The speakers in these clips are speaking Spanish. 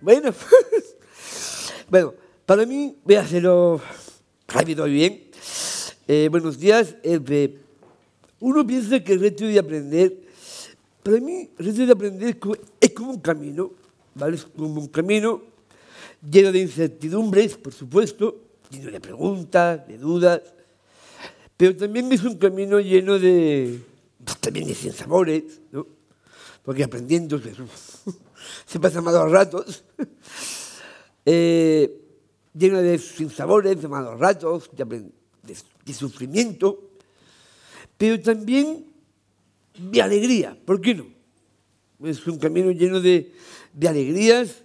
Bueno, para mí, voy a hacerlo rápido y bien. Eh, buenos días. uno piensa que el reto de aprender, para mí, el reto de aprender es como un camino, ¿vale? Es como un camino lleno de incertidumbres, por supuesto, lleno de preguntas, de dudas, pero también es un camino lleno de, también de sinsabores, ¿no? porque aprendiendo se pasa malos ratos, eh, lleno de sinsabores, de malos ratos, de, sufrimiento, pero también de alegría, ¿por qué no? Es un camino lleno de, de alegrías,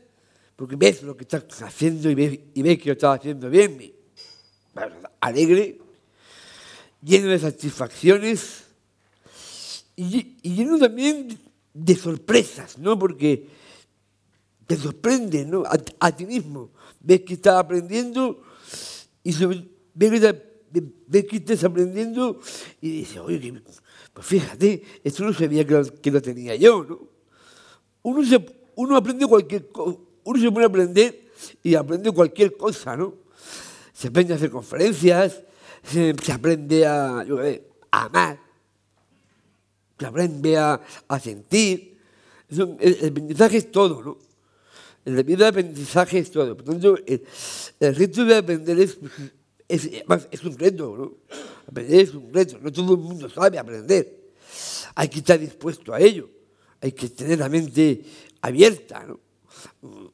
porque ves lo que estás haciendo y ves, que lo estás haciendo bien, alegre, lleno de satisfacciones y, y lleno también de sorpresas, ¿no? Porque te sorprende, ¿no? A, ti mismo. Ves que estás aprendiendo y ves, que estás, aprendiendo y dices, oye, pues fíjate, esto no sabía que lo, tenía yo, ¿no? Uno, se, uno aprende cualquier uno se pone a aprender y aprende cualquier cosa, ¿no? Se aprende a hacer conferencias, se, aprende a, a amar, que aprende a, sentir. el, aprendizaje es todo, ¿no? El de aprendizaje es todo. Por tanto, el, reto de aprender es, un reto, ¿no? Aprender es un reto. No todo el mundo sabe aprender. Hay que estar dispuesto a ello. Hay que tener la mente abierta, ¿no?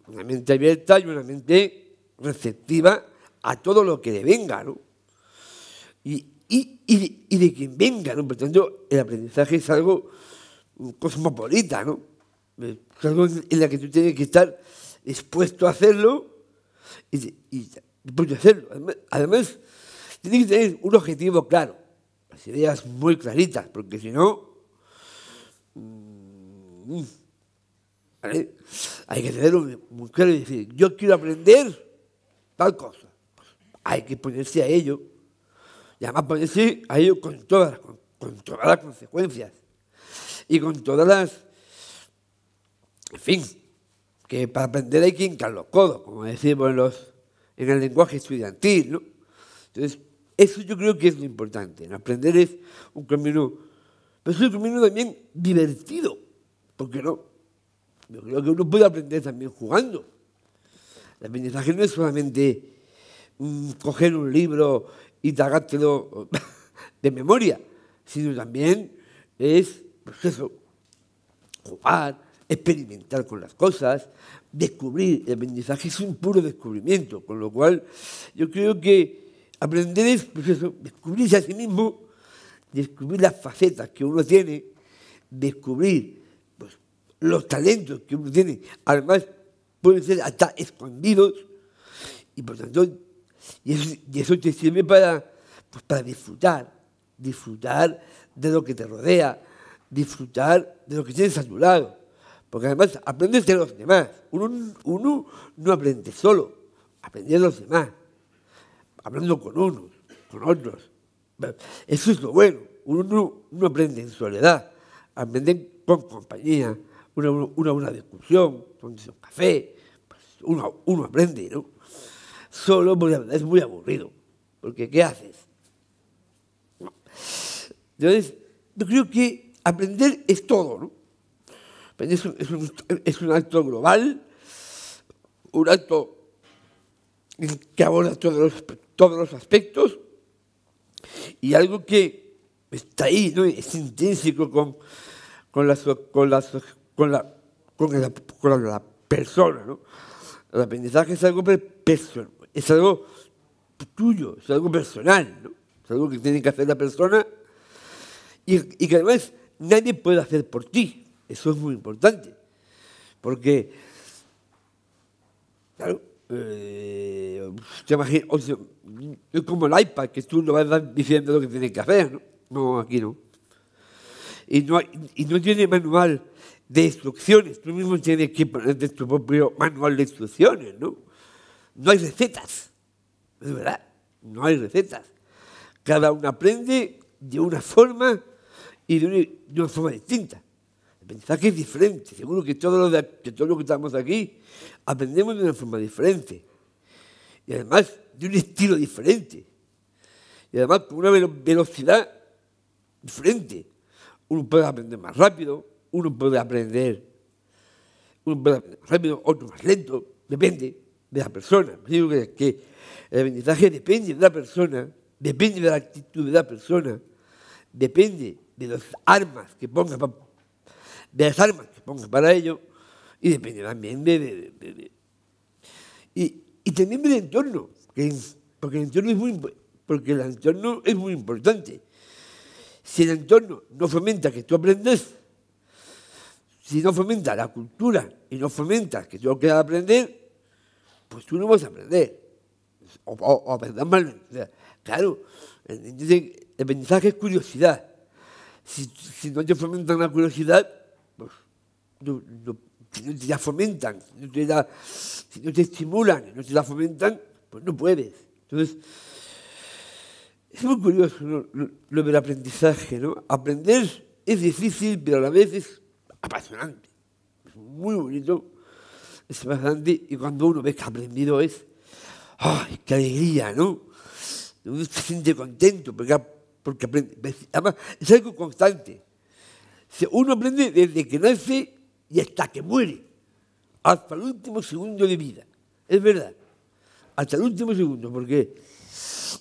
Una mente abierta y una mente receptiva a todo lo que le venga, ¿no? Y y, de, quien venga, ¿no? Por tanto, el aprendizaje es algo cosmopolita, ¿no? Es algo en, la que tú tienes que estar dispuesto a hacerlo y, y dispuesto a hacerlo. Además, tienes que tener un objetivo claro, las ideas muy claritas, porque si no... Mm, mm, Hay que tenerlo muy claro y decir, yo quiero aprender tal cosa. Hay que ponerse a ello. Y además por decir, ha con todas, con, todas las consecuencias y con todas las... En fin, que para aprender hay que hincar los codos, como decimos en, los, en el lenguaje estudiantil, ¿no? Entonces, eso yo creo que es lo importante. aprender es un camino, pero es un camino también divertido, porque no. Yo creo que uno puede aprender también jugando. El aprendizaje no es solamente coger un libro y tragártelo de memoria, sino también es pues eso, jugar, experimentar con las cosas, descubrir. El aprendizaje es un puro descubrimiento, con lo cual yo creo que aprender es pues eso, descubrirse a sí mismo, descubrir las facetas que uno tiene, descubrir pues, los talentos que uno tiene, además pueden ser hasta escondidos y por tanto y eso, te sirve para, pues, para disfrutar, disfrutar de lo que te rodea, disfrutar de lo que tienes a tu lado. Porque además aprendes de los demás. Uno, no aprende solo, aprende de los demás. Hablando con unos, con otros. Eso es lo bueno. Uno no aprende en soledad, aprende con compañía. Una, una, discusión, con un café, pues, uno, uno aprende, ¿no? solo es muy aburrido, porque ¿qué haces? Entonces, yo creo que aprender es todo, ¿no? Es un, acto global, un acto que aborda todos los, aspectos y algo que está ahí, es intrínseco con, con, la, con, la, persona. El aprendizaje es algo personal es algo tuyo, es algo personal, es algo que tiene que hacer la persona y, que además nadie puede hacer por ti. Eso es muy importante, porque, claro, eh, es como el iPad, que tú no vas diciendo lo que tienes que hacer, ¿no? No, aquí no. Y no, y no tiene manual de instrucciones, tú mismo tienes que ponerte tu propio manual de instrucciones, ¿no? no hay recetas, es verdad, no hay recetas. Cada uno aprende de una forma y de una, forma distinta. El aprendizaje es diferente, seguro que todos los, que todos los que estamos aquí aprendemos de una forma diferente y además de un estilo diferente y además con una velocidad diferente. Uno puede aprender más rápido, uno puede aprender, uno puede aprender más rápido, otro más lento, depende de la persona. Digo que el eh, aprendizaje depende de la persona, depende de la actitud de la persona, depende de las armas que ponga, para, de las armas que ponga para ello y depende también de... de, y, también del entorno, porque, el entorno es muy, porque el entorno es muy importante. Si el entorno no fomenta que tú aprendes, si no fomenta la cultura y no fomenta que tú quieras aprender, pues tú no vas a aprender. O, o, mal. claro, eh, el aprendizaje es curiosidad. Si, no te fomentan la curiosidad, pues no, si no te la fomentan, si no te, la, si no te estimulan, no te la fomentan, pues no puedes. Entonces, es muy curioso lo, del aprendizaje, ¿no? Aprender es difícil, pero a la vez es apasionante. Es muy bonito es más y cuando uno ve que ha aprendido es, ¡ay, qué alegría, ¿no? Uno se siente contento porque, porque aprende. Además, es algo constante. Uno aprende desde que nace y hasta que muere, hasta el último segundo de vida. Es verdad, hasta el último segundo, porque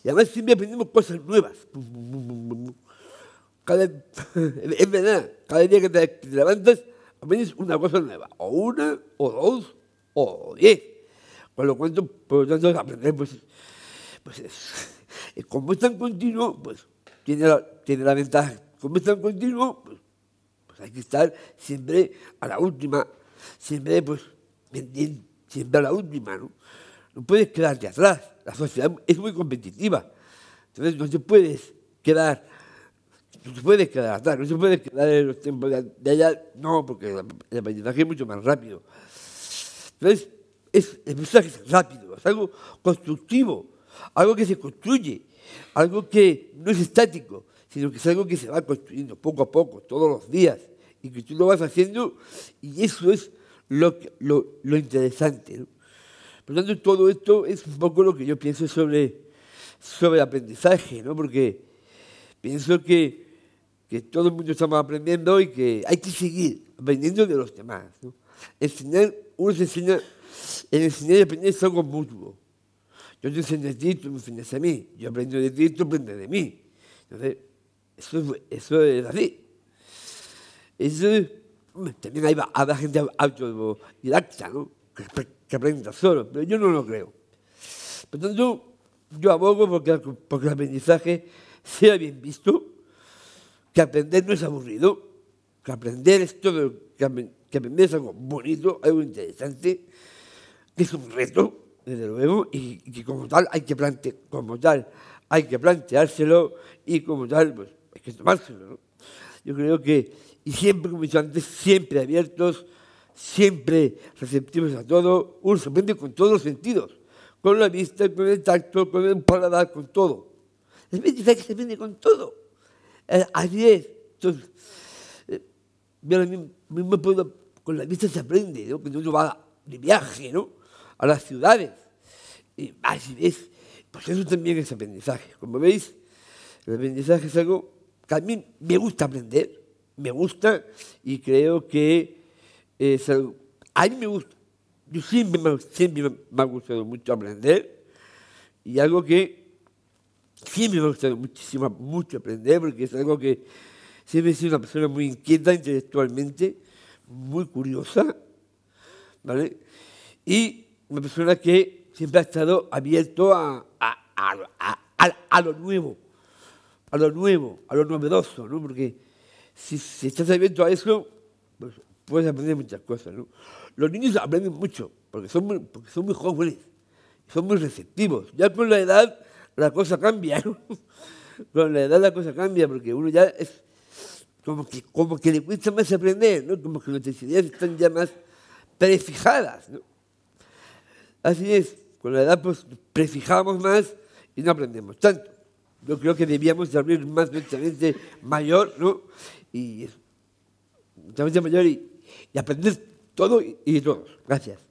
y además siempre aprendemos cosas nuevas. es verdad, cada día que te, levantas aprendes una cosa nueva, o una, o dos, o 10. Con lo cual, por lo tanto, aprender pues, pues Como es tan continuo, pues tiene la, ventaja. Como es tan continuo, pues, pues, hay que estar siempre a la última, siempre pues siempre a la última, ¿no? No puedes quedarte atrás. La sociedad es muy competitiva. Entonces no te puedes quedar, no te puedes quedar atrás, no se puede quedar en los tiempos de, allá, no, porque el aprendizaje es mucho más rápido. Entonces, Es, el mensaje es rápido, es algo constructivo, algo que se construye, algo que no es estático, sino que es algo que se va construyendo poco a poco, todos los días, y que tú lo vas haciendo, y eso es lo, interesante. Por lo tanto, todo esto es un poco lo que yo pienso sobre, sobre aprendizaje, ¿no? porque pienso que, todo el mundo estamos aprendiendo y que hay que seguir aprendiendo de los demás. ¿no? enseñar el enseñar y aprender es algo mutuo. Yo te enseño de ti, tú me enseñas a mí. Yo aprendo de ti, tú aprendes de mí. Entonces, eso, eso es así. Eso, también hay, gente autodidacta, ¿no? Que, aprende solo, pero yo no lo creo. Por tanto, yo abogo porque, el aprendizaje sea bien visto, que aprender no es aburrido, que aprender es todo, que me es algo bonito, algo interesante, que es un reto, desde luego, y, que como tal hay que como tal hay que planteárselo y como tal pues, hay que tomárselo. Yo creo que, y siempre, como he dicho antes, siempre abiertos, siempre receptivos a todo, un se con todos los sentidos, con la vista, con el tacto, con el paladar, con todo. Es verdad que se vende con todo. Eh, así es. Entonces, eh, puedo con la vista se aprende, ¿no? Cuando uno va de viaje, ¿no? A las ciudades. Y ah, Pues eso también es aprendizaje. Como veis, el aprendizaje es algo que a mí me gusta aprender, me gusta y creo que es algo... A mí me gusta. Yo siempre me, siempre me ha gustado mucho aprender y algo que siempre me ha gustado muchísimo, mucho aprender porque es algo que siempre he sido una persona muy inquieta intelectualmente muy curiosa, ¿vale? Y una persona que siempre ha estado abierto a, a, a, a lo nuevo, a lo nuevo, a lo novedoso, ¿no? Porque si, si estás abierto a eso, pues puedes aprender muchas cosas, ¿no? Los niños aprenden mucho, porque son muy, porque son muy jóvenes, son muy receptivos. Ya con la edad la cosa cambia, Con la edad la cosa cambia, porque uno ya es como que, como que le cuesta más aprender, ¿no? como que nuestras ideas están ya más prefijadas. Así es, con la edad pues, prefijamos más y no aprendemos tanto. Yo creo que debíamos abrir más nuestra mente mayor, ¿no? Y eh, mayor y, aprender todo y, y todos. Gracias.